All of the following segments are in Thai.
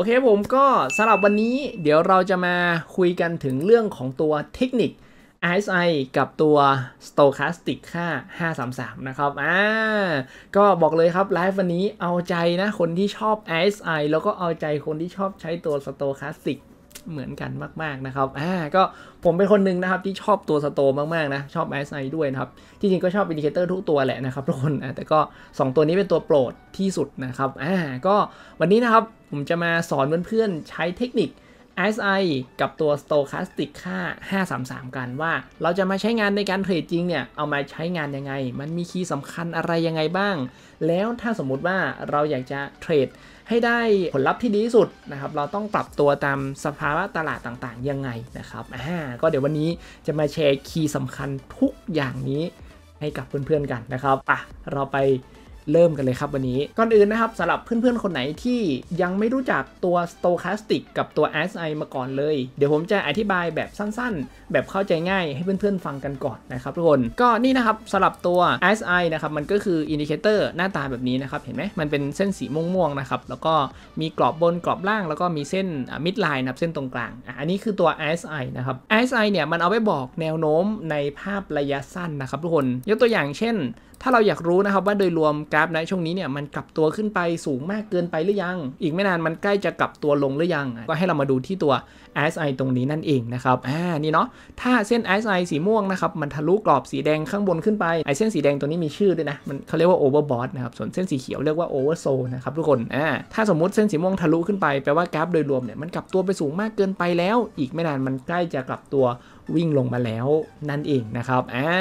โอเคผมก็สำหรับวันนี้เดี๋ยวเราจะมาคุยกันถึงเรื่องของตัวเทคนิค RSI กับตัว Stochastic ค่า533 นะครับ อ่า ก็บอกเลยครับไลฟ์วันนี้เอาใจนะคนที่ชอบ RSI แล้วก็เอาใจคนที่ชอบใช้ตัว Stochastic เหมือนกันมาก ๆ นะครับ อ่า ก็ผมเป็นคนหนึ่งนะครับ ที่ชอบตัวสโตมาก ๆ นะ ชอบ RSI ด้วยนะครับจริงๆก็ชอบอินดิเคเตอร์ทุกตัวแหละนะครับทุกคน แต่ก็ 2 ตัวนี้เป็นตัวโปรดที่สุดนะครับ อ่า ก็วันนี้นะครับผมจะมาสอนเพื่อนๆใช้เทคนิค RSI กับตัว stochastic ค่า533 กันว่าเราจะมาใช้งานในการเทรดจริงเนี่ย เอามาใช้งานยังไง มันมีคีย์สำคัญอะไรยังไงบ้าง แล้วถ้าสมมุติว่าเราอยากจะเทรดให้ได้ผลลัพธ์ที่ดีที่สุดนะครับ เราต้องปรับตัวตามสภาวะตลาดต่าง ๆ ยังไงนะครับ อ่า ก็เดี๋ยววันนี้จะมาแชร์คีย์สำคัญทุกอย่างนี้ให้กับเพื่อน ๆ กันนะครับอ่ะ เราไปเริ่มกันเลยครับวันนี้ ก่อนอื่นนะครับสำหรับเพื่อนๆ คนไหนที่ยังไม่รู้จักตัว Stochastic กับตัว s i มาก่อนเลยเดี๋ยวผมจะอธิบายแบบสั้นๆ แบบเข้าใจง่ายให้เพื่อนๆ ฟังกันก่อนนะครับทุกคนก็นี่นะครับสำหรับตัว s i นะครับมันก็คืออินดิเคเตอร์หน้าตาแบบนี้นะครับ เห็นไหมมันเป็นเส้นสีม่วงๆนะครับแล้วก็มีกรอบบนกรอบล่าง แล้วก็มีเส้นมิดไลน์นะับเส้นตรงกลางอันนี้คือตัว s i นะครับ s i เนี่ยมันเอาไว้บอกแนวโน้มในภาพระยะสั้นนะครับทุกคนยกตัวอย่างเช่นถ้าเราอยากรู้นะครับว่าโดยรวมกราฟในช่วงนี้เนี่ยมันกลับตัวขึ้นไปสูงมากเกินไปหรือยัง อีกไม่นานมันใกล้จะกลับตัวลงหรือยัง ก็ให้เรามาดูที่ตัว RSI ตรงนี้นั่นเองนะครับอ่า นี่เนาะถ้าเส้น RSI สีม่วงนะครับมันทะลุกรอบสีแดงข้างบนขึ้นไปไอเส้นสีแดงตัวนี้มีชื่อด้วยนะมันเขาเรียกว่า overbought นะครับส่วนเส้นสีเขียวเรียกว่า oversold นะครับทุกคนอ่าถ้าสมมติเส้นสีม่วงทะลุขึ้นไปแปลว่ากราฟโดยรวมเนี่ยมันกลับตัวไปสูงมากเกินไปแล้ว อีกไม่นานมันใกล้จะกลับตัววิ่งลงมาแล้วนั่นเองนะครับอ่า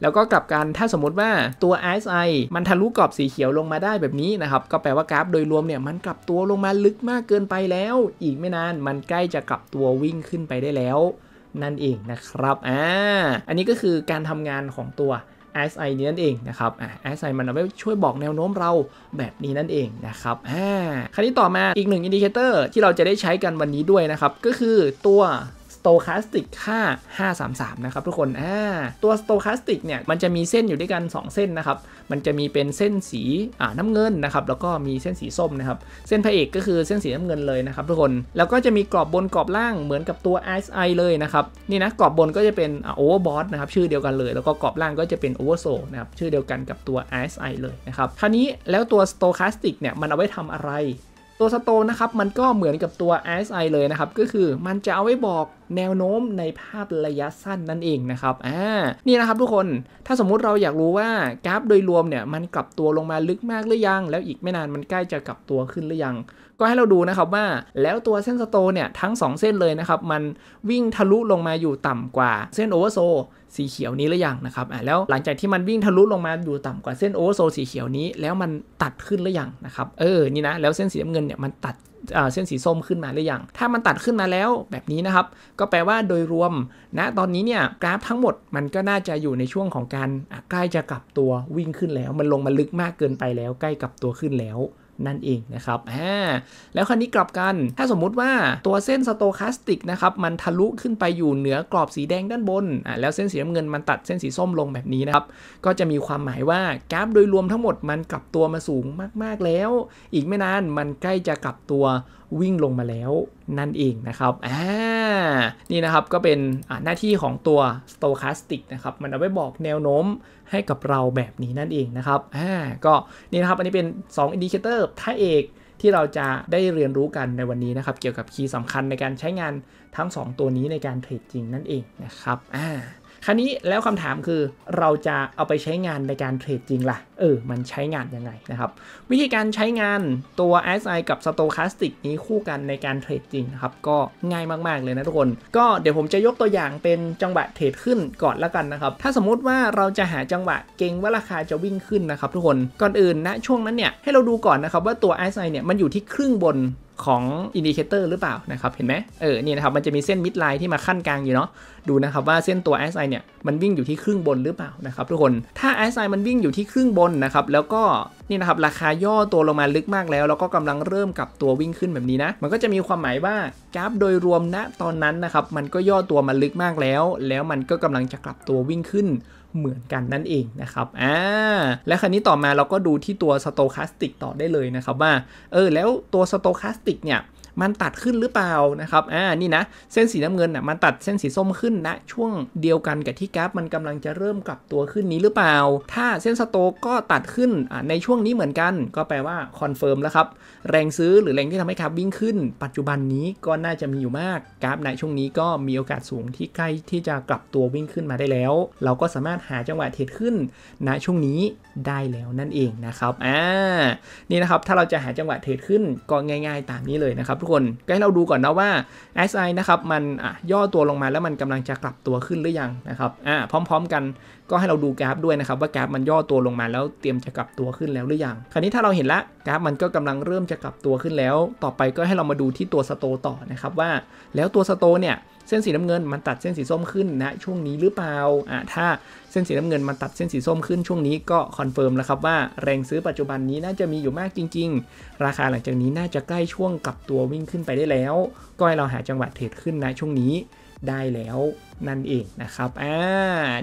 แล้วก็กลับกัน ถ้าสมมติว่าตัว RSI มันทะลุกรอบสีเขียวลงมาได้แบบนี้นะครับ ก็แปลว่ากราฟโดยรวมเนี่ยมันกลับตัวลงมาลึกมากเกินไปแล้ว อีกไม่นานมันใกล้จะกลับตัววิ่งขึ้นไปได้แล้ว นั่นเองนะครับ อ่า อันนี้ก็คือการทำงานของตัว RSI นี้นั่นเองนะครับอ่า RSI มันเอาไว้ช่วยบอกแนวโน้มเราแบบนี้นั่นเองนะครับอ่าคราวนี้ต่อมาอีกหนึ่งอินดิเคเตอร์ที่เราจะได้ใช้กันวันนี้ด้วยนะครับ ก็คือตัว stochastic ค่า 533นะครับทุกคน ตัว stochastic เนี่ยมันจะมีเส้นอยู่ด้วยกัน 2 เส้นนะครับ มันจะมีเป็นเส้นสีน้ำเงินนะครับ แล้วก็มีเส้นสีส้มนะครับ เส้นพระเอกก็คือเส้นสีน้ำเงินเลยนะครับทุกคน แล้วก็จะมีกรอบบนกรอบล่างเหมือนกับตัว RSI เลยนะครับ นี่นะกรอบบนก็จะเป็น o v e r b o ์บอสนะครับชื่อเดียวกันเลย แล้วก็กรอบล่างก็จะเป็น oversold นะครับชื่อเดียวกันกับตัว RSI เลยนะครับคราวนี้แล้วตัว stochastic เนี่ยมันเอาไว้ทำอะไร ตัวสโตนนะครับมันก็เหมือนกับตัว RSI เลยนะครับก็คือมันจะเอาไว้บอกแนวโน้มในภาพระยะสั้นนั่นเองนะครับ อ่า นี่นะครับทุกคน ถ้าสมมุติเราอยากรู้ว่ากราฟโดยรวมเนี่ย มันกลับตัวลงมาลึกมากหรือยัง แล้วอีกไม่นานมันใกล้จะกลับตัวขึ้นหรือยัง ก็ให้เราดูนะครับว่าแล้วตัวเส้นสโตเนี่ยทั้ง2เส้นเลยนะครับ มันวิ่งทะลุลงมาอยู่ต่ำกว่า เส้นโอเวอร์โซ สีเขียวนี้หรือยังนะครับ อ่าแล้วหลังจากที่มันวิ่งทะลุลงมาอยู่ต่ำกว่าเส้นโอเวอร์โซสีเขียวนี้แล้วมันตัดขึ้นหรือยังนะครับ เออ นี่นะ แล้วเส้นสีน้ำเงินเนี่ยมันตัดเส้นสีส้มขึ้นมาหรือยัง ถ้ามันตัดขึ้นมาแล้วแบบนี้นะครับ ก็แปลว่าโดยรวมณนะตอนนี้เนี่ยกราฟทั้งหมดมันก็น่าจะอยู่ในช่วงของการ ใกล้จะกลับตัววิ่งขึ้นแล้ว มันลงมาลึกมากเกินไปแล้วใกล้กลับตัวขึ้นแล้วนั่นเองนะครับ แล้วคราวนี้กลับกัน ถ้าสมมุติว่าตัวเส้นสโตคาสติกนะครับ มันทะลุขึ้นไปอยู่เหนือกรอบสีแดงด้านบนอ่าแล้วเส้นสีน้ำเงินมันตัดเส้นสีส้มลงแบบนี้นะครับ ก็จะมีความหมายว่า กราฟโดยรวมทั้งหมดมันกลับตัวมาสูงมากๆแล้ว อีกไม่นานมันใกล้จะกลับตัววิ่งลงมาแล้วนั่นเองนะครับอ่านี่นะครับก็เป็นหน้าที่ของตัว stochastic นะครับมันเอาไว้บอกแนวโน้มให้กับเราแบบนี้นั่นเองนะครับอ่าก็นี่นะครับ อันนี้เป็น2 indicator ท่าเอกที่เราจะได้เรียนรู้กันในวันนี้นะครับ เกี่ยวกับคีย์สำคัญในการใช้งานทั้ง 2 ตัวนี้ในการเทรดจริงนั่นเองนะครับอ่าคราวนี้แล้วคำถามคือเราจะเอาไปใช้งานในการเทรดจริงละ่ะ เออมันใช้งานยังไงนะครับ วิธีการใช้งานตัว s i กับ Stochastic นี้คู่กันในการเทรดจริงครับก็ง่ายมาก ๆเลยนะทุกคน ก็เดี๋ยวผมจะยกตัวอย่างเป็นจังหวะเทรดขึ้นก่อนละกันนะครับถ้าสมมุติว่าเราจะหาจังหวะเก่งว่าราคาจะวิ่งขึ้นนะครับ ทุกคนก่อนอื่นณนะช่วงนั้นเนี่ย ให้เราดูก่อนนะครับ ว่าตัว s i เนี่ยมันอยู่ที่ครึ่งบนของอินดิเคเตอร์หรือเปล่านะครับ เห็นไหมเออ นี่นะครับ มันจะมีเส้นมิดไลน์ที่มาขั้นกลางอยู่เนาะ ดูนะครับว่าเส้นตัว RSI เนี่ย มันวิ่งอยู่ที่ครึ่งบนหรือเปล่านะครับทุกคน ถ้า RSI มันวิ่งอยู่ที่ครึ่งบนนะครับ แล้วก็ นี่นะครับ ราคาย่อตัวลงมาลึกมากแล้ว แล้วก็กำลังเริ่มกับตัววิ่งขึ้นแบบนี้นะ มันก็จะมีความหมายว่ากราฟโดยรวมณตอนนั้นนะครับ มันก็ย่อตัวมาลึกมากแล้ว แล้วมันก็กำลังจะกลับตัววิ่งขึ้นเหมือนกันนั่นเองนะครับ อ่า และครันนี้ต่อมาเราก็ดูที่ตัว stochastic ต่อได้เลยนะครับว่า เออ แล้วตัว stochastic เนี่ยมันตัดขึ้นหรือเปล่านะครับ อ่า นี่นะ เส้นสีน้ำเงินอ่ะมันตัดเส้นสีส้มขึ้น นะ ช่วงเดียวกัน กับที่กราฟ มันกำลังจะเริ่มกลับตัวขึ้นนี้หรือเปล่า ถ้าเส้นสโตก็ตัดขึ้น อ่าในช่วงนี้เหมือนกัน ก็แปลว่าคอนเฟิร์มแล้วครับแรงซื้อหรือแรงที่ทำให้กราฟวิ่งขึ้น ปัจจุบันนี้ก็น่าจะมีอยู่มาก กราฟในช่วงนี้ก็มีโอกาสสูงที่ใกล้ที่จะกลับตัววิ่งขึ้นมาได้แล้ว เราก็สามารถหาจังหวะเทรดขึ้น ณช่วงนี้ได้แล้วนั่นเองนะครับ อ่า นี่นะครับ ถ้าเราจะหาจังหวะเทรดขึ้นก็ง่าย ๆ ตามนี้เลยนะครับทุกคนก็ให้เราดูก่อนนะว่า s i นะครับมันย่อตัวลงมาแล้วมันกำลังจะกลับตัวขึ้นหรือยังนะครับอ่าพร้อมๆกันก็ให้เราดูกราฟด้วยนะครับ ว่ากราฟมันย่อตัวลงมาแล้วเตรียมจะกลับตัวขึ้นแล้วหรือยัง คราวนี้ถ้าเราเห็นละกราฟมันก็กำลังเริ่มจะกลับตัวขึ้นแล้ว ต่อไปก็ให้เรามาดูที่ตัวสโตต่อนะครับว่าแล้วตัวสโตเนี่ยเส้นสีน้ำเงินมันตัดเส้นสีส้มขึ้นนะช่วงนี้หรือเปล่าอ่ะถ้าเส้นสีน้ำเงินมันตัดเส้นสีส้มขึ้นช่วงนี้ก็คอนเฟิร์มแล้วครับว่าแรงซื้อปัจจุบันนี้น่าจะมีอยู่มากจริง ๆ ราคาหลังจากนี้น่าจะใกล้ช่วงกลับตัววิ่งขึ้นไปได้แล้ว ก็ให้เราหาจังหวะเทรดขึ้นนะช่วงนี้ได้แล้วนั่นเองนะครับอ่า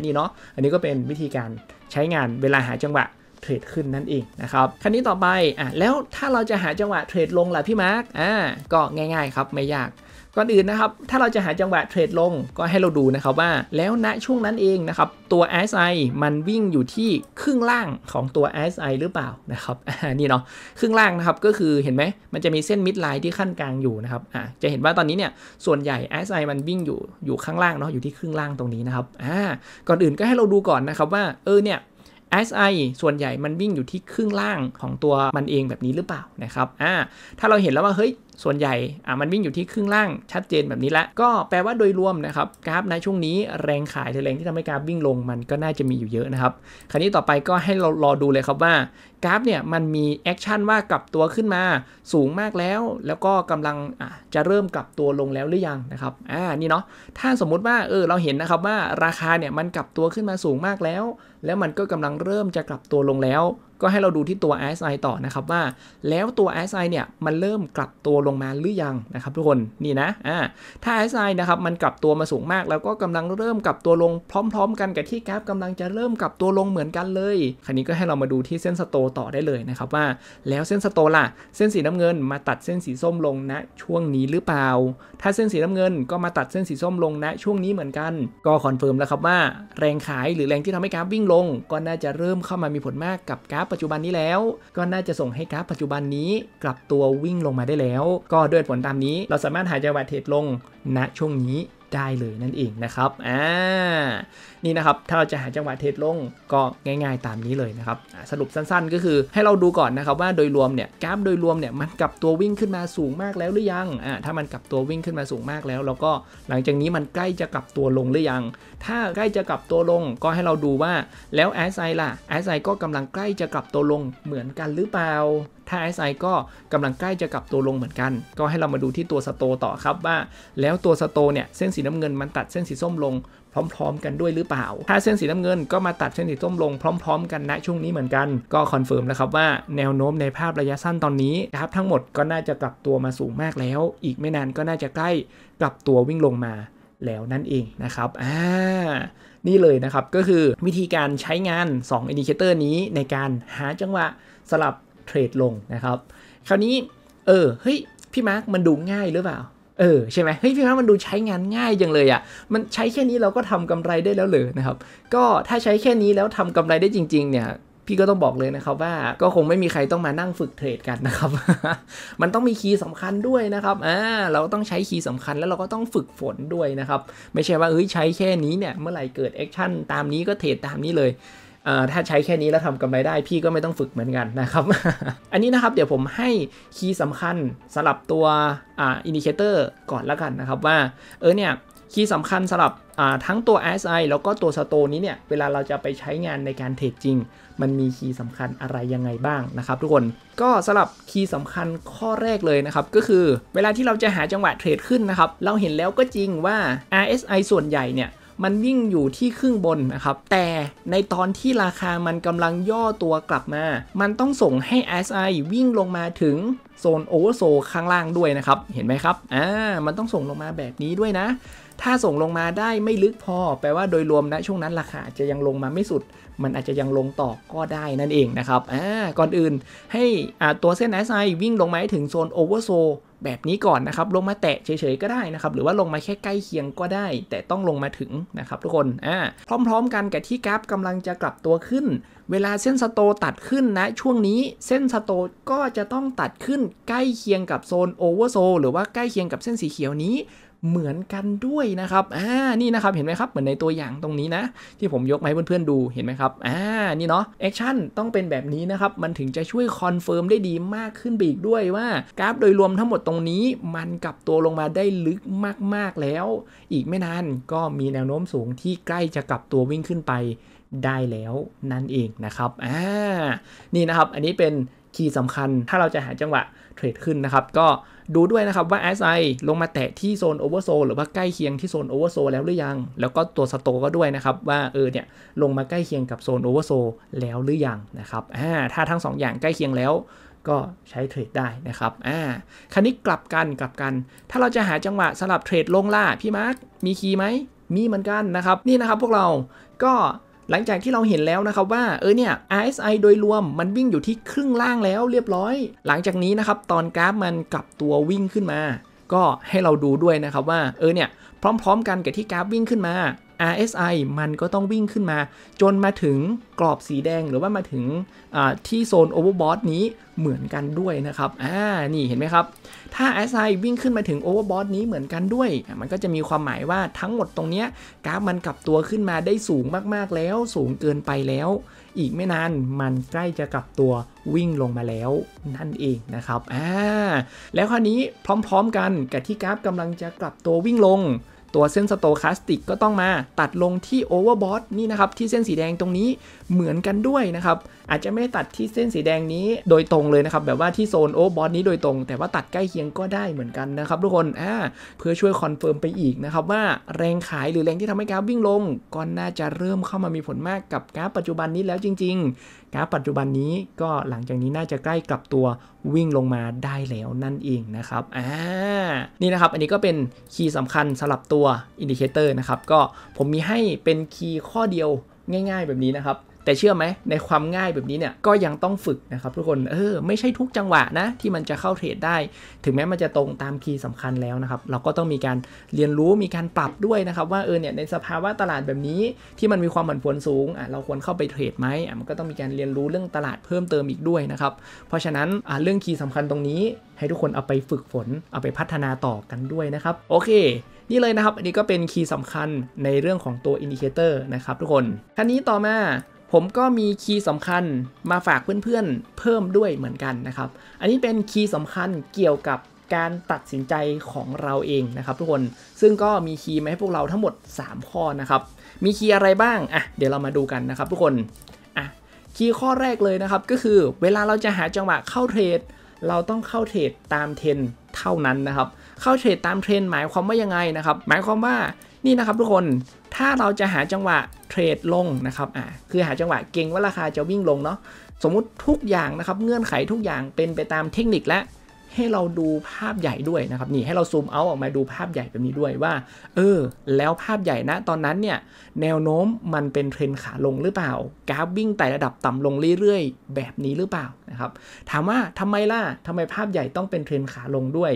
นี่เนาะอันนี้ก็เป็นวิธีการใช้งานเวลาหาจังหวะเทรดขึ้นนั่นเองนะครับคันนี้ต่อไปอ่ะแล้วถ้าเราจะหาจังหวะเทรดลงล่ะพี่มาร์กอ่าก็ง่าย ๆครับไม่ยากก่อนอื่นนะครับถ้าเราจะหาจังหวะเทรดลงก็ให้เราดูนะครับว่าแล้วณช่วงนั้นเองนะครับ ตัว RSI มันวิ่งอยู่ที่ครึ่งล่างของตัว RSI หรือเปล่านะครับนี่เนาะครึ่งล่างนะครับก็คือเห็นไหมมันจะมีเส้นมิดไลน์ที่ขั้นกลางอยู่นะครับอ่าจะเห็นว่าตอนนี้เนี่ยส่วนใหญ่ RSI มันวิ่งอยู่อยู่ข้างล่างเนาะอยู่ที่ครึ่งล่างตรงนี้นะครับอ่าก่อนอื่นก็ให้เราดูก่อนนะครับว่าเออเนี่ย SI ส่วนใหญ่มันวิ่งอยู่ที่ครึ่งล่างของตัวมันเองแบบนี้หรือเปล่านะครับอ่าถ้าเราเห็นแล้วว่าเฮ้ยส่วนใหญ่อ่ะมันวิ่งอยู่ที่ครึ่งล่างชัดเจนแบบนี้ละ ก็แปลว่าโดยรวมนะครับกราฟในช่วงนี้แรงขายแรงที่ทำให้กราฟวิ่งลงมันก็น่าจะมีอยู่เยอะนะครับ คราวนี้ต่อไปก็ให้เรารอดูเลยครับว่ากราฟเนี่ยมันมีแอคชั่นว่ากลับตัวขึ้นมาสูงมากแล้วแล้วก็กำลังอ่ะจะเริ่มกลับตัวลงแล้วหรือยังนะครับ อ่านี่เนาะ ถ้าสมมุติว่าเออเราเห็นนะครับว่าราคาเนี่ยมันกลับตัวขึ้นมาสูงมากแล้ว แล้วมันก็กำลังเริ่มจะกลับตัวลงแล้วก็ให้เราดูที่ตัว RSI ต่อนะครับว่า แล้วตัว RSI เนี่ยมันเริ่มกลับตัวลงมาหรือยังนะครับทุกคนนี่นะอ่าถ้า RSI นะครับ มันกลับตัวมาสูงมากแล้วก็กำลังเริ่มกลับตัวลงพร้อมๆ กันกับที่กราฟกำลังจะเริ่มกลับตัวลงเหมือนกันเลย คราวนี้ก็ให้เรามาดูที่เส้นสโตต่อได้เลยนะครับว่า แล้วเส้นสโตล่ะ เส้นสีน้ำเงินมาตัดเส้นสีส้มลงณนะช่วงนี้หรือเปล่าถ้าเส้นสีน้ำเงิน ก็มาตัดเส้นสีส้มลงณนะช่วงนี้เหมือนกันก็คอนเฟิร์มแล้วครับว่าแรงขายหรือแรงที่ทำให้กราฟวิ่งลงก็น่าจะเริ่มเข้ามามีผลมากกับกราฟราฟปัจจุบันนี้แล้วก็น่าจะส่งให้กราฟปัจจุบันนี้กลับตัววิ่งลงมาได้แล้ว ก็ด้วยผลตามนี้เราสามารถหาจังหวะเทรดลงณนะช่วงนี้ได้เลยนั่นเองนะครับอ่านี่นะครับถ้าเราจะหาจังหวะเทรดลงก็ง่ายๆตามนี้เลยนะครับสรุปสั้นๆก็คือให้เราดูก่อนนะครับว่าโดยรวมเนี่ยกราฟโดยรวมเนี่ยมันกลับตัววิ่งขึ้นมาสูงมากแล้วหรือยังอ่าถ้ามันกลับตัววิ่งขึ้นมาสูงมากแล้วแล้วก็หลังจากนี้มันใกล้จะกลับตัวลงหรือยัง ถ้าใกล้จะกลับตัวลงก็ให้เราดูว่าแล้วส s i ล่ะ RSI ก็กำลังใกล้จะกลับตัวลงเหมือนกันหรือเปล่าถ้า RSI ก็กำลังใกล้จะกลับตัวลงเหมือนกัน ก็ให้เรามาดูที่ตัวสโตต่อครับว่า แล้วตัวสโตเนี่ยเส้นสีน้ำเงินมันตัดเส้นสีส้มลงพร้อมๆ กันด้วยหรือเปล่า ถ้าเส้นสีน้ำเงินก็มาตัดเส้นสีส้มลงพร้อมๆกันณช่วงนี้เหมือนกัน ก็คอนเฟิร์มแล้วครับว่าแนวโน้มในภาพระยะสั้นตอนนี้นะครับทั้งหมดก็น่าจะกลับตัวมาสูงมากแล้ว อีกไม่นานก็น่าจะใกล้กลับตัววิ่งลงมาแล้วนั่นเองนะครับอ่านี่เลยนะครับก็คือวิธีการใช้งาน2ดิเคเตอร์นี้ในการหาจังหวะสลับเทรดลงนะครับคราวนี้เออเฮ้ยพี่มาร์คมันดูง่ายหรือเปล่าเออใช่ไหมเฮ้ยพี่รับมันดูใช้งานง่ายจังเลยอะ่ะมันใช้แค่นี้เราก็ทำกำไรได้แล้วเลยนะครับก็ถ้าใช้แค่นี้แล้วทำกำไรได้จริง ๆ เนี่ย พี่ก็ต้องบอกเลยนะครับว่าก็คงไม่มีใครต้องมานั่งฝึกเทรดกันนะครับมันต้องมีคีย์สำคัญด้วยนะครับอ่าเราต้องใช้คีย์สำคัญแล้วเราก็ต้องฝึกฝนด้วยนะครับไม่ใช่ว่าเฮ้ยใช้แค่นี้เนี่ยเมื่อไหร่เกิดแอคชั่นตามนี้ก็เทรดตามนี้เลยถ้าใช้แค่นี้แล้วทำกำไรได้พี่ก็ไม่ต้องฝึกเหมือนกันนะครับ อันนี้นะครับเดี๋ยวผมให้คีย์สำคัญสำหรับตัวอินดิเคเตอร์ก่อนละกันนะครับว่าเออเนี่ยคีย์สำคัญสำหรับทั้งตัว RSI แล้วก็ตัวสโตนี้เนี่ยเวลาเราจะไปใช้งานในการเทรดจริง มันมีคีย์สำคัญอะไรยังไงบ้างนะครับทุกคน ก็สำหรับคีย์สำคัญข้อแรกเลยนะครับก็คือเวลาที่เราจะหาจังหวะเทรดขึ้นนะครับเราเห็นแล้วก็จริงว่า RSI ส่วนใหญ่เนี่ยมันวิ่งอยู่ที่ครึ่งบนนะครับ แต่ในตอนที่ราคามันกำลังย่อตัวกลับมา มันต้องส่งให้ RSI วิ่งลงมาถึงโซนโอเวอร์โซข้างล่างด้วยนะครับ เห็นไหมครับ อ่า มันต้องส่งลงมาแบบนี้ด้วยนะถ้าส่งลงมาได้ไม่ลึกพอ แปลว่าโดยรวมนะช่วงนั้นราคาจะยังลงมาไม่สุด มันอาจจะยังลงต่อก็ได้นั่นเองนะครับอ่าก่อนอื่น ให้ตัวเส้น RSI วิ่งลงมาถึงโซนโอเวอร์โซแบบนี้ก่อนนะครับลงมาแตะเฉยๆก็ได้นะครับหรือว่าลงมาแค่ใกล้เคียงก็ได้ แต่ต้องลงมาถึงนะครับ ทุกคนอ่าพร้อมๆกันกับที่กราฟกำลังจะกลับตัวขึ้นเวลาเส้นสโตตัดขึ้นนะช่วงนี้เส้นสโตก็จะต้องตัดขึ้นใกล้เคียงกับโซนโอเวอร์โซ หรือว่าใกล้เคียงกับเส้นสีเขียวนี้เหมือนกันด้วยนะครับ อ่า นี่นะครับ เห็นไหมครับ เหมือนในตัวอย่างตรงนี้นะ ที่ผมยกมาให้เพื่อนๆดู เห็นไหมครับ อ่า นี่เนาะ แอคชั่นต้องเป็นแบบนี้นะครับ มันถึงจะช่วยคอนเฟิร์มได้ดีมากขึ้นไปอีกด้วยว่ากราฟโดยรวมทั้งหมดตรงนี้มันกลับตัวลงมาได้ลึกมาก ๆแล้ว อีกไม่นานก็มีแนวโน้มสูงที่ใกล้จะกลับตัววิ่งขึ้นไปได้แล้วนั่นเองนะครับ อ่า นี่นะครับ อันนี้เป็นคีย์สำคัญ ถ้าเราจะหาจังหวะเทรดขึ้นนะครับ ก็ดูด้วยนะครับว่า s i ลงมาแตะที่โซนโอเวอร์โซหรือว่าใกล้เคียงที่โซนโอเวอร์โซแล้วหรือยัง แล้วก็ตัวสโตก็ด้วยนะครับว่าเออเนี่ยลงมาใกล้เคียงกับโซนโอเวอร์โซแล้วหรือยังนะครับอ่าถ้าทั้ง2อย่างใกล้เคียงแล้วก็ใช้เทรดได้นะครับอ่าคันนี้กลับกันกลับกัน ถ้าเราจะหาจังหวะสลับเทรดลงล่าพี่มาร์คมีคีย์ไหมมีเหมือนกันนะครับ นี่นะครับพวกเราก็หลังจากที่เราเห็นแล้วนะครับว่าเออเนี่ย RSI โดยรวมมันวิ่งอยู่ที่ครึ่งล่างแล้วเรียบร้อย หลังจากนี้นะครับตอนกราฟมันกลับตัววิ่งขึ้นมา ก็ให้เราดูด้วยนะครับว่าเออเนี่ยพร้อมๆกันกับที่กราฟวิ่งขึ้นมา RSI มันก็ต้องวิ่งขึ้นมา จนมาถึงกรอบสีแดงหรือว่ามาถึงที่โซน overbought นี้เหมือนกันด้วยนะครับอ่านี่เห็นไหมครับถ้า RSI วิ่งขึ้นมาถึง Overbought นี้เหมือนกันด้วย มันก็จะมีความหมายว่าทั้งหมดตรงนี้กราฟมันกลับตัวขึ้นมาได้สูงมาก ๆ แล้วสูงเกินไปแล้ว อีกไม่นานมันใกล้จะกลับตัววิ่งลงมาแล้ว นั่นเองนะครับอ่าแล้วคราวนี้พร้อมๆ กัน กับที่กราฟกำลังจะกลับตัววิ่งลงตัวเส้นสโตคาสติก ก็ต้องมาตัดลงที่โอเวอร์บอสนี่นะครับที่เส้นสีแดงตรงนี้เหมือนกันด้วยนะครับอาจจะไม่ตัดที่เส้นสีแดงนี้โดยตรงเลยนะครับแบบว่าที่โซนโอเวอร์บอสนี้โดยตรง แต่ว่าตัดใกล้เคียงก็ได้เหมือนกันนะครับทุกคนเพื่อช่วยคอนเฟิร์มไปอีกนะครับว่าแรงขายหรือแรงที่ทำให้กราฟวิ่งลงก็น่าจะเริ่มเข้ามามีผลมากกับกราฟปัจจุบันนี้แล้วจริง ๆกราฟปัจจุบันนี้ก็หลังจากนี้น่าจะใกล้กลับตัววิ่งลงมาได้แล้วนั่นเองนะครับ อ่า นี่นะครับ อันนี้ก็เป็นคีย์สำคัญสำหรับตัวอินดิเคเตอร์นะครับ ก็ผมมีให้เป็นคีย์ข้อเดียวง่ายๆแบบนี้นะครับแต่เชื่อไหมในความง่ายแบบนี้เนี่ยก็ยังต้องฝึกนะครับ ทุกคนเออไม่ใช่ทุกจังหวะนะที่มันจะเข้าเทรดได้ ถึงแม้มันจะตรงตามคีย์สำคัญแล้วนะครับเราก็ต้องมีการเรียนรู้มีการปรับด้วยนะครับ ว่าเออเนี่ยในสภาวะตลาดแบบนี้ที่มันมีความผันผวนสูงอ่ะเราควรเข้าไปเทรดไหมอ่ะมันก็ต้องมีการเรียนรู้เรื่องตลาดเพิ่มเติมอีกด้วยนะครับ เพราะฉะนั้นอ่ะเรื่องคีย์สำคัญตรงนี้ ให้ทุกคนเอาไปฝึกฝนเอาไปพัฒนาต่อกันด้วยนะครับโอเคนี่เลยนะครับ อันนี้ก็เป็นคีย์สำคัญในเรื่องของตัวอินดิเคเตอร์นะครับทุกคนคันนี้ต่อมาผมก็มีคีย์สำคัญมาฝากเพื่อนๆ เพิ่มด้วยเหมือนกันนะครับ อันนี้เป็นคีย์สำคัญเกี่ยวกับการตัดสินใจของเราเองนะครับ ทุกคน ซึ่งก็มีคีย์มาให้พวกเราทั้งหมด 3 ข้อนะครับ มีคีย์อะไรบ้างอ่ะเดี๋ยวเรามาดูกันนะครับ ทุกคนอ่ะคีย์ข้อแรกเลยนะครับก็คือเวลาเราจะหาจังหวะเข้าเทรด เราต้องเข้าเทรดตามเทรนเท่านั้นนะครับ เข้าเทรดตามเทรนหมายความว่ายังไงนะครับหมายความว่านี่นะครับทุกคน ถ้าเราจะหาจังหวะเทรดลงนะครับ อ่าคือหาจังหวะเก่งว่าราคาจะวิ่งลงเนาะ สมมุติทุกอย่างนะครับเงื่อนไขทุกอย่างเป็นไปตามเทคนิคและ ให้เราดูภาพใหญ่ด้วยนะครับ นี่ให้เราซูมเอาออกมาดูภาพใหญ่แบบนี้ด้วยว่า เออ แล้วภาพใหญ่นะ ตอนนั้นเนี่ยแนวโน้มมันเป็นเทรนขาลงหรือเปล่ากราฟวิ่งไต่ระดับต่ำลงเรื่อยๆ แบบนี้หรือเปล่านะครับ ถามว่าทำไมล่ะทำไมภาพใหญ่ต้องเป็นเทรนขาลงด้วย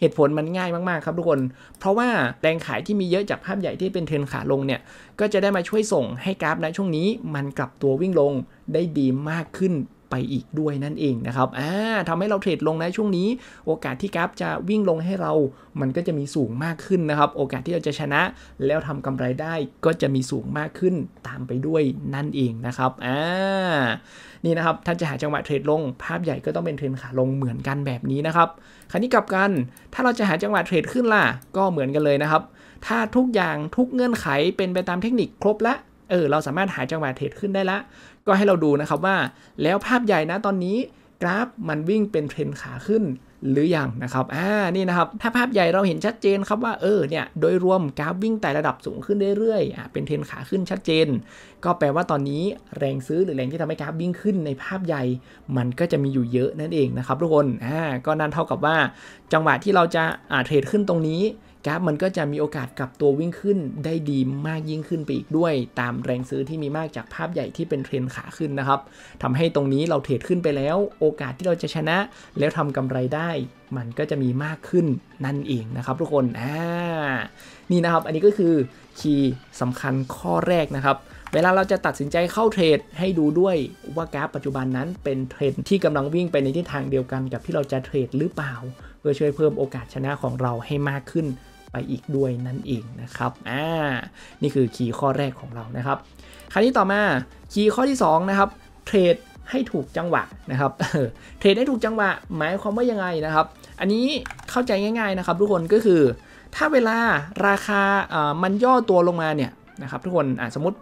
เหตุผลมันง่ายมากๆครับทุกคน เพราะว่าแรงขายที่มีเยอะจากภาพใหญ่ที่เป็นเทรนขาลงเนี่ย ก็จะได้มาช่วยส่งให้กราฟนช่วงนี้มันกลับตัววิ่งลงได้ดีมากขึ้นไปอีกด้วยนั่นเองนะครับ อ่าทำให้เราเทรดลงนะช่วงนี้ โอกาสที่กราฟจะวิ่งลงให้เรา มันก็จะมีสูงมากขึ้นนะครับ โอกาสที่เราจะชนะแล้วทำกำไรได้ก็จะมีสูงมากขึ้นตามไปด้วยนั่นเองนะครับ อ่า นี่นะครับ ถ้าจะหาจังหวะเทรดลง ภาพใหญ่ก็ต้องเป็นเทรนขาลงเหมือนกันแบบนี้นะครับคราวนี้กลับกันถ้าเราจะหาจังหวะเทรดขึ้นล่ะก็เหมือนกันเลยนะครับ ถ้าทุกอย่างทุกเงื่อนไขเป็นไปตามเทคนิคครบแล้วเออเราสามารถหาจังหวะเทรดขึ้นได้ละ ก็ให้เราดูนะครับว่าแล้วภาพใหญ่นะตอนนี้กราฟมันวิ่งเป็นเทรนขาขึ้นหรืออยังนะครับอ่านี่นะครับ ถ้าภาพใหญ่เราเห็นชัดเจนครับว่าเออเนี่ยโดยรวมกราฟวิ่งแต่ระดับสูงขึ้นเรื่อยๆอ่าเป็นเทรนขาขึ้นชัดเจน ก็แปลว่าตอนนี้แรงซื้อหรือแรงที่ทำให้กราฟวิ่งขึ้นในภาพใหญ่มันก็จะมีอยู่เยอะนั่นเองนะครับทุกคนอ่าก็นั่นเท่ากับว่าจังหวะที่เราจะอ่าเทรดขึ้นตรงนี้กราฟมันก็จะมีโอกาสกลับตัววิ่งขึ้นได้ดีมากยิ่งขึ้นไปอีกด้วย ตามแรงซื้อที่มีมากจากภาพใหญ่ที่เป็นเทรนขาขึ้นนะครับทำให้ตรงนี้เราเทรดขึ้นไปแล้ว โอกาสที่เราจะชนะแล้วทำกำไรได้ มันก็จะมีมากขึ้นนั่นเองนะครับ ทุกคนอ่านี่นะครับ อันนี้ก็คือคีย์สำคัญข้อแรกนะครับ เวลาเราจะตัดสินใจเข้าเทรดให้ดูด้วยว่ากราฟปัจจุบันนั้น เป็นเทรนที่กำลังวิ่งไปในทิศทางเดียวกันกับที่เราจะเทรดหรือเปล่า เพื่อช่วยเพิ่มโอกาสชนะของเราให้มากขึ้นไปอีกด้วยนั่นเองนะครับ อ่า นี่คือคีย์ข้อแรกของเรานะครับ คราวนี้ต่อมาคีย์ข้อที่2นะครับเทรดให้ถูกจังหวะนะครับเทรดให้ถูกจังหวะ หมายความว่ายังไงนะครับ อันนี้เข้าใจง่ายๆนะครับทุกคนก็คือถ้าเวลาราคามันย่อตัวลงมาเนี่ยนะครับทุกคนสมมติ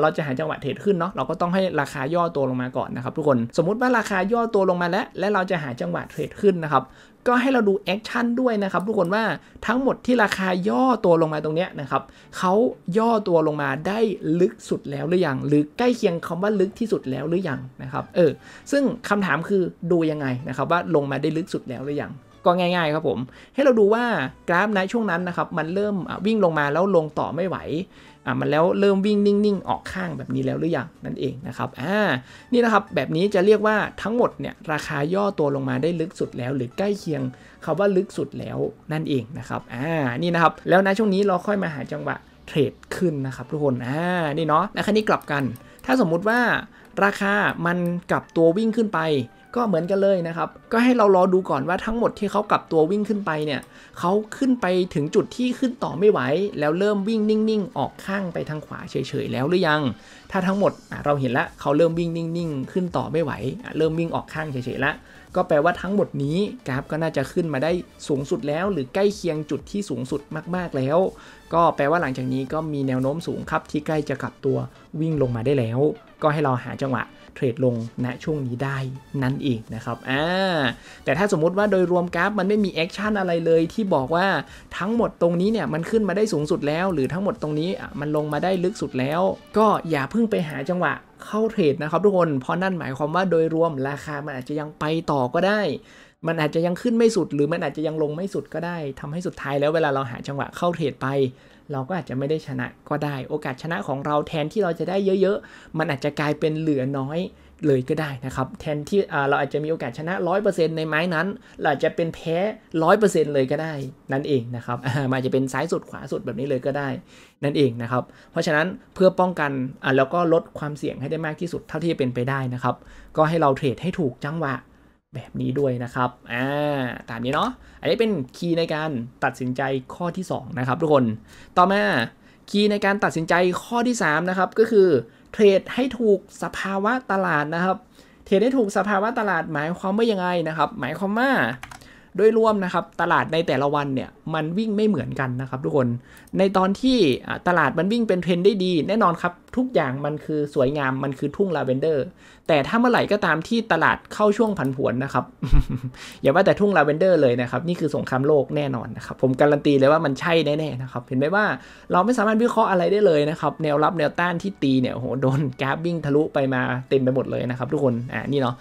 เราจะหาจังหวะเทรดขึ้นเนาะเราก็ต้องให้ราคาย่อตัวลงมาก่อนนะครับทุกคนสมมติว่าราคาย่อตัวลงมาแล้ว และเราจะหาจังหวะเทรดขึ้นนะครับ ก็ให้เราดูแอคชั่นด้วยนะครับทุกคนว่าทั้งหมดที่ราคาย่อตัวลงมาตรงเนี้ยนะครับเขาย่อตัวลงมาได้ลึกสุดแล้วหรือยังหรือใกล้เคียงคำว่า ลึกที่สุดแล้วหรือยังนะครับเออซึ่งคำถามคือดูยังไงนะครับ ว่าลงมาได้ลึกสุดแล้วหรือยังก็ง่ายๆครับผมให้เราดูว่ากราฟในช่วงนั้นนะครับมันเริ่มวิ่งลงมาแล้วลงต่อไม่ไหวอ่ะมันแล้วเริ่มวิ่งนิ่งๆออกข้างแบบนี้แล้วหรือยังนั่นเองนะครับอ่านี่นะครับแบบนี้จะเรียกว่าทั้งหมดเนี่ยราคาย่อตัวลงมาได้ลึกสุดแล้วหรือใกล้เคียงคาว่าลึกสุดแล้วนั่นเองนะครับอ่านี่นะครับแล้วนะช่วงนี้เราค่อยมาหาจังหวะเทรดขึ้นนะครับทุกคนอ่านี่เนาะและครั้นี้กลับกันถ้าสมมุติว่าราคามันกลับตัววิ่งขึ้นไปก็เหมือนกันเลยนะครับ ก็ให้เรารอดูก่อนว่าทั้งหมดที่เขากลับตัววิ่งขึ้นไปเนี่ยเขาขึ้นไปถึงจุดที่ขึ้นต่อไม่ไหว แล้วเริ่มวิ่งนิ่งๆ ออกข้างไปทางขวาเฉยๆ แล้วหรือยัง ถ้าทั้งหมดเราเห็นละเขาเริ่มวิ่งนิ่งๆขึ้นต่อไม่ไหว เริ่มวิ่งออกข้างเฉยๆละก็แปลว่าทั้งหมดนี้กราฟก็น่าจะขึ้นมาได้สูงสุดแล้ว หรือใกล้เคียงจุดที่สูงสุดมาก ๆ แล้ว ก็แปลว่าหลังจากนี้ก็มีแนวโน้มสูงครับที่ใกล้จะกลับตัววิ่งลงมาได้แล้ว ก็ให้เราหาจังหวะเทรดลงณช่วงนี้ได้นั่นเองนะครับอ่าแต่ถ้าสมมุติว่าโดยรวมกราฟมันไม่มีแอคชั่นอะไรเลยที่บอกว่าทั้งหมดตรงนี้เนี่ย มันขึ้นมาได้สูงสุดแล้ว หรือทั้งหมดตรงนี้มันลงมาได้ลึกสุดแล้ว ก็อย่าเพิ่งไปหาจังหวะเข้าเทรดนะครับทุกคน เพราะนั่นหมายความว่าโดยรวมราคามันอาจจะยังไปต่อก็ได้ มันอาจจะยังขึ้นไม่สุดหรือมันอาจจะยังลงไม่สุดก็ได้ ทำให้สุดท้ายแล้วเวลาเราหาจังหวะเข้าเทรดไปเราก็อาจจะไม่ได้ชนะก็ได้โอกาสชนะของเราแทนที่เราจะได้เยอะๆ มันอาจจะกลายเป็นเหลือน้อยเลยก็ได้นะครับแทนที่เราอาจจะมีโอกาสชนะ 100%ในไม้นั้นเราจะเป็นแพ้ 100%เลยก็ได้นั่นเองนะครับมาจจะเป็นซ้ายสุดขวาสุดแบบนี้เลยก็ได้นั่นเองนะครับเพราะฉะนั้นเพื่อป้องกันแล้วก็ลดความเสี่ยงให้ได้มากที่สุดเท่าที่จะเป็นไปได้นะครับก็ให้เราเทรดให้ถูกจังหวะแบบนี้ด้วยนะครับ อ่า ตามนี้เนาะ อันนี้เป็นคีย์ในการตัดสินใจข้อที่2นะครับทุกคน ต่อมาคีย์ในการตัดสินใจข้อที่3นะครับ ก็คือเทรดให้ถูกสภาวะตลาดนะครับ เทรดให้ถูกสภาวะตลาดหมายความว่ายังไงนะครับ หมายความว่าโดยรวมนะครับตลาดในแต่ละวันเนี่ย มันวิ่งไม่เหมือนกันนะครับทุกคน ในตอนที่ตลาดมันวิ่งเป็นเทรนได้ดี แน่นอนครับ ทุกอย่างมันคือสวยงามมันคือทุ่งลาเวนเดอร์แต่ถ้าเมื่อไหร่ก็ตามที่ตลาดเข้าช่วงผันผวนนะครับ อย่าว่าแต่ทุ่งลาเวนเดอร์เลยนะครับ นี่คือสงครามโลกแน่นอนนะครับ ผมการันตีเลยว่ามันใช่แน่ๆนะครับเห็นไหมว่าเราไม่สามารถวิเคราะห์อะไรได้เลยนะครับแนวรับแนวต้านที่ตีเนี่ยโหโดนกรบวิ่งทะลุไปมาเต็มไปหมดเลยนะครับทุกคนอ่านี่เนาะ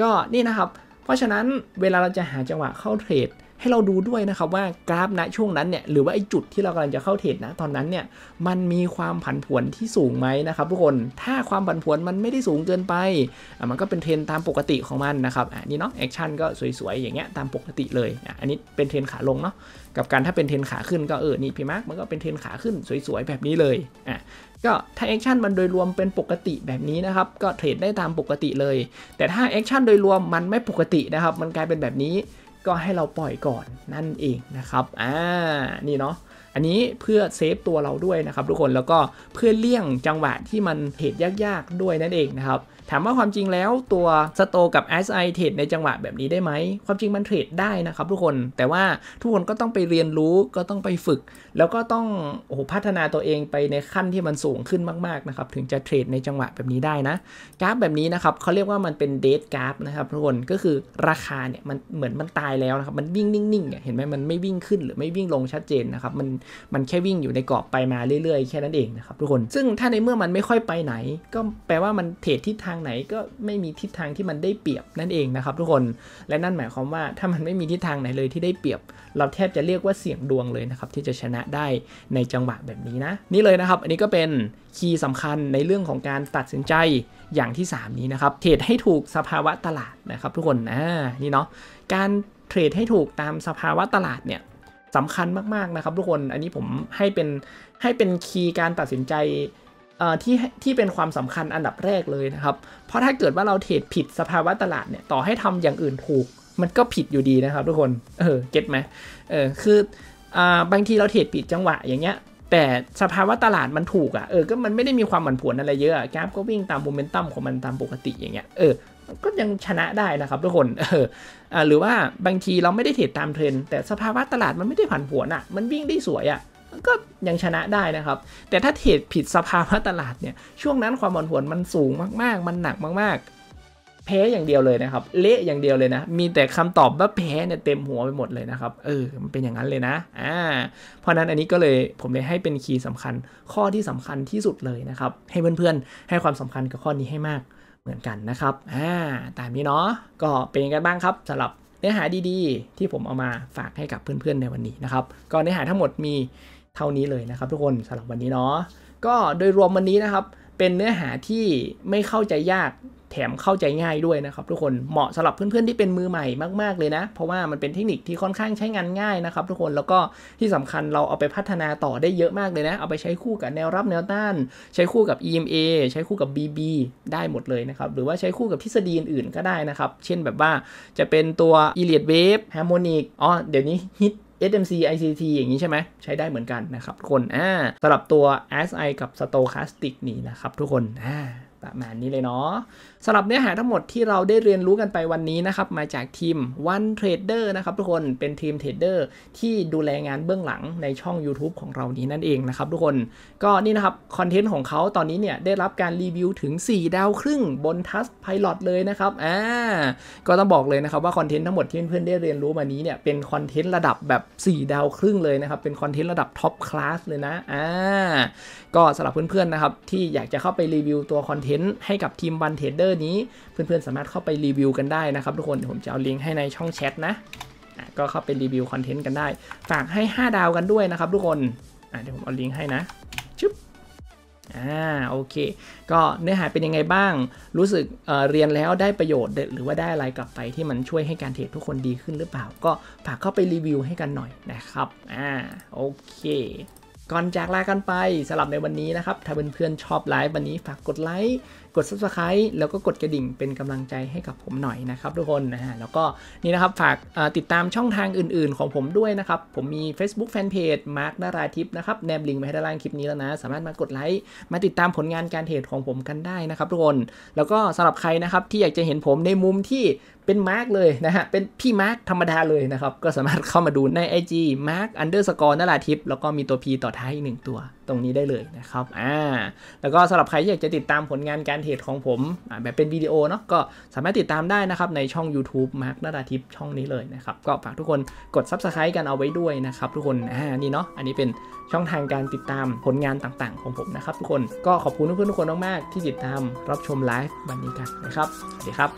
ก็นี่นะครับราะฉะนั้นเวลาเราจะหาจังหวะเข้าเทรดให้เราดูด้วยนะครับว่ากราฟณช่วงนั้นเนี่ยหรือว่าไอ้จุดที่เรากำลังจะเข้าเทรดนะ ตอนนั้นเนี่ยมันมีความผันผวนที่สูงไหมนะครับทุกคนถ้าความผันผวนมันไม่ได้สูงเกินไปมันก็เป็นเทรนตามปกติของมันนะครับอันนี้เนาะแอคชั่นก็สวยๆอย่างเงี้ยตามปกติเลยอันนี้เป็นเทรนขาลงเนาะกับการถ้าเป็นเทรนขาขึ้นก็เออนี่พี่มาร์กมันก็เป็นเทรนขาขึ้นสวยๆแบบนี้เลยอ่ะก็ถ้าแอคชั่นมันโดยรวมเป็นปกติแบบนี้นะครับก็เทรดได้ตามปกติเลย แต่ถ้าแอคชั่นโดยรวมมันไม่ปกตินะครับมันกลายเป็นแบบนี้ก็ให้เราปล่อยก่อนนั่นเองนะครับ อ่า นี่เนาะ อันนี้เพื่อเซฟตัวเราด้วยนะครับทุกคน แล้วก็เพื่อเลี่ยงจังหวะที่มันเหตุยากๆด้วยนั่นเองนะครับถามว่าความจริงแล้วตัวสโตกับ SI เทรดในจังหวะแบบนี้ได้ไหมความจริงมันเทรดได้นะครับทุกคนแต่ว่าทุกคนก็ต้องไปเรียนรู้ก็ต้องไปฝึก แล้วก็ต้องโอ้โหพัฒนาตัวเองไปในขั้นที่มันสูงขึ้นมาก ๆ นะครับ ถึงจะเทรดในจังหวะแบบนี้ได้นะกราฟแบบนี้นะครับเขาเรียกว่ามันเป็นเดทกราฟนะครับทุกคนก็คือราคาเนี่ยมันเหมือนมันตายแล้วนะครับมันวิ่งนิ่งๆเห็นไหมมันไม่วิ่งขึ้น หรือไม่วิ่งลงชัดเจนนะครับมันมันแค่วิ่งอยู่ในกรอบไปมาเรื่อยๆ แค่นั้นเองนะครับทุกคนซึ่งถ้าในเมื่อมันไม่ค่อยไปไหน ก็แปลว่ามันเทรดทิศทางไหนก็ไม่มีทิศทางที่มันได้เปรียบนั่นเองนะครับ ทุกคนและนั่นหมายความว่าถ้ามันไม่มีทิศทางไหนเลยที่ได้เปรียบ เราแทบจะเรียกว่าเสี่ยงดวงเลยนะครับ ที่จะชนะได้ในจังหวะแบบนี้นะ นี่เลยนะครับ อันนี้ก็เป็นคีย์สำคัญในเรื่องของการตัดสินใจอย่างที่ 3 นี้นะครับ เทรดให้ถูกสภาวะตลาดนะครับ ทุกคนอ่านี่เนาะการเทรดให้ถูกตามสภาวะตลาดเนี่ยสำคัญมากๆนะครับ ทุกคนอันนี้ผมให้เป็นให้เป็นคีย์การตัดสินใจที่ที่เป็นความสำคัญอันดับแรกเลยนะครับ เพราะถ้าเกิดว่าเราเทรดผิดสภาวะตลาดเนี่ยต่อให้ทำอย่างอื่นถูก มันก็ผิดอยู่ดีนะครับทุกคน เออ เก็ตไหมเออ คือ อ่า บางทีเราเทรดผิดจังหวะอย่างเงี้ย แต่สภาวะตลาดมันถูกอะ่ะ เออ ก็มันไม่ได้มีความผันผวนอะไรเยอะแกราฟก็วิ่งตามโมเมนตัมของมันตามปกติอย่างเงี้ย เออ ก็ยังชนะได้นะครับทุกคน เออ อ่า หรือว่าบางทีเราไม่ได้เทรดตามเทรนแต่สภาวะตลาดมันไม่ได้ผันผวนอะ่ะ มันวิ่งได้สวยอะ่ะก็ยังชนะได้นะครับ แต่ถ้าเทรดผิดสภาพตลาดเนี่ยช่วงนั้นความผ่นผวนมันสูงมากๆ มันหนักมากๆแพ้อย่างเดียวเลยนะครับเละอย่างเดียวเลยนะ มีแต่คำตอบว่าแพ้เนี่ยเต็มหัวไปหมดเลยนะครับ เออมันเป็นอย่างนั้นเลยนะ อ่า เพราะนั้นอันนี้ก็เลยผมเลยให้เป็นคีย์สาคัญข้อที่สำคัญที่สุดเลยนะครับให้เพื่อนๆให้ความสำคัญกับข้อนี้ให้มากเหมือนกันนะครับอ่าตามนี้เนาะก็เป็นกันบ้างครับสำหรับเนื้อหาดีๆ ที่ผมเอามาฝากให้กับเพื่อน ๆในวันนี้นะครับ ก็เนื้อหาทั้งหมดมีเท่านี้เลยนะครับทุกคนสำหรับวันนี้เนาะก็โดยรวมวันนี้นะครับ เป็นเนื้อหาที่ไม่เข้าใจยากแถมเข้าใจง่ายด้วยนะครับ ทุกคนเหมาะสำหรับเพื่อนๆ ที่เป็นมือใหม่มากๆเลยนะ เพราะว่ามันเป็นเทคนิคที่ค่อนข้างใช้งานง่ายนะครับ ทุกคนแล้วก็ที่สำคัญเราเอาไปพัฒนาต่อได้เยอะมากเลยนะ เอาไปใช้คู่กับแนวรับแนวต้าน ใช้คู่กับ EMA ใช้คู่กับ BB ได้หมดเลยนะครับหรือว่าใช้คู่กับทฤษฎีอื่นๆก็ได้นะครับ เช่นแบบว่าจะเป็นตัว e l i o t Wave Harmonic อ๋อเดี๋ยวนี้ฮิต SMC ICT อย่างนี้ใช่ไหมใช้ได้เหมือนกันนะครับทุกคนอ่าสำหรับตัว SI กับ Stochastic นี่นะครับทุกคนอ่าประมาณนี้เลยเนาะสำหรับเนื้อหาทั้งหมดที่เราได้เรียนรู้กันไปวันนี้นะครับ มาจากทีม One Trader นะครับทุกคน เป็นทีมเทรดเดอร์ที่ดูแลงานเบื้องหลังในช่อง YouTube ของเรานี้นั่นเองนะครับ ทุกคน ก็นี่นะครับคอนเทนต์ของเขาตอนนี้เนี่ยได้รับการรีวิวถึง 4 ดาวครึ่ง บน t u s t Pilot เลยนะครับ อ่า ก็ต้องบอกเลยนะครับว่าคอนเทนต์ทั้งหมดที่เพื่อนๆได้เรียนรู้มานี้เนี่ยเป็นคอนเทนต์ระดับแบบ 4 ดาวครึ่งเลยนะครับ เป็นคอนเทนต์ระดับท็อปคลาสเลยนะ อ่า ก็สำหรับเพื่อนๆนะครับที่อยากจะเข้าไปรีวิวตัวคอนเททนต์ให้กับทีมวันเทดเดอร์นี้เพื่อนๆ สามารถเข้าไปรีวิวกันได้นะครับ ทุกคนเดี๋ยวผมจะเอาลิงก์ให้ในช่องแชทนะก็เข้าไปรีวิวคอนเทนต์กันได้ ฝากให้ 5 ดาวกันด้วยนะครับทุกคนเดี๋ยวผมเอาลิงก์ให้นะชึบอ่าโอเค ก็เนื้อหาเป็นยังไงบ้าง รู้สึกเเรียนแล้วได้ประโยชน์หรือว่าได้อะไรกลับไปที่มันช่วยให้การเทรดทุกคนดีขึ้นหรือเปล่า ก็ฝากเข้าไปรีวิวให้กันหน่อยนะครับอ่าโอเคก่อนจากลากันไปสำหรับในวันนี้นะครับ ถ้าเพื่อนๆชอบไลฟ์วันนี้ฝากกดไลค์กด subscribe แล้วก็กดกระดิ่งเป็นกำลังใจให้กับผมหน่อยนะครับทุกคนนะฮะแล้วก็นี่นะครับฝากติดตามช่องทางอื่นๆของผมด้วยนะครับผมมี Facebook Fanpage มาร์กนาราทิพย์นะครับแนบลิงก์ไว้ให้ด้านล่างคลิปนี้แล้วนะสามารถมากดไลค์มาติดตามผลงานการเทรดของผมกันได้นะครับทุกคนแล้วก็สำหรับใครนะครับที่อยากจะเห็นผมในมุมที่เป็นมาร์กเลยนะฮะเป็นพี่มาร์กธรรมดาเลยนะครับก็สามารถเข้ามาดูใน IG Mark Underscore นาราทิพย์แล้วก็มีตัว P ต่อท้ายอีกหนึ่งตัวตรงนี้ได้เลยนะครับ อ่า แล้วก็สำหรับใครที่อยากจะติดตามผลงานการเทรดของผม แบบเป็นวิดีโอเนาะ ก็สามารถติดตามได้นะครับในช่อง YouTube มาร์คนาดาทิพย์ช่องนี้เลยนะครับ ก็ฝากทุกคนกด Subscribe กันเอาไว้ด้วยนะครับ ทุกคน อ่า นี่เนาะ อันนี้เป็นช่องทางการติดตามผลงานต่างๆ ของผมนะครับ ทุกคน ก็ขอบคุณทุกคนทุกคนมากๆที่ติดตามรับชมไลฟ์วันนี้กันนะครับสวัสดีครับ